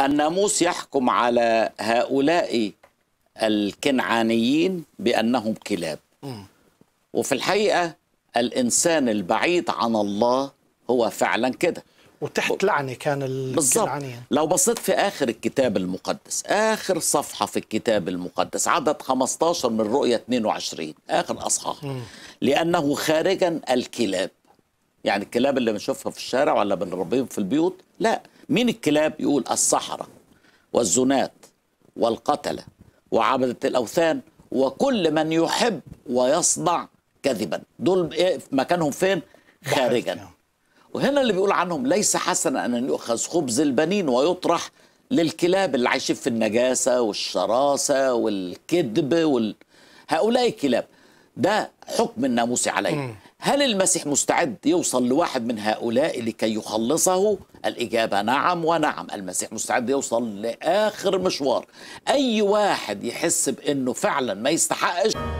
الناموس يحكم على هؤلاء الكنعانيين بأنهم كلاب وفي الحقيقة الإنسان البعيد عن الله هو فعلا كده وتحت لعنة كان الكنعانيين لو بصيت في آخر الكتاب المقدس آخر صفحة في الكتاب المقدس عدد 15 من رؤية 22 آخر أصحاح لأنه خارجا الكلاب يعني الكلاب اللي بنشوفها في الشارع ولا بنربيهم في البيوت لا مين الكلاب يقول الصحراء والزنات والقتلة وعبدة الأوثان وكل من يحب ويصنع كذبا دول إيه، مكانهم فين خارجا وهنا اللي بيقول عنهم ليس حسنا أن يؤخذ خبز البنين ويطرح للكلاب اللي عايشين في النجاسة والشراسة والكذب وال... هؤلاء الكلاب ده حكم الناموسي عليه هل المسيح مستعد يوصل لواحد من هؤلاء لكي يخلصه؟ الإجابة نعم ونعم المسيح مستعد يوصل لآخر مشوار أي واحد يحس بأنه فعلا ما يستحقش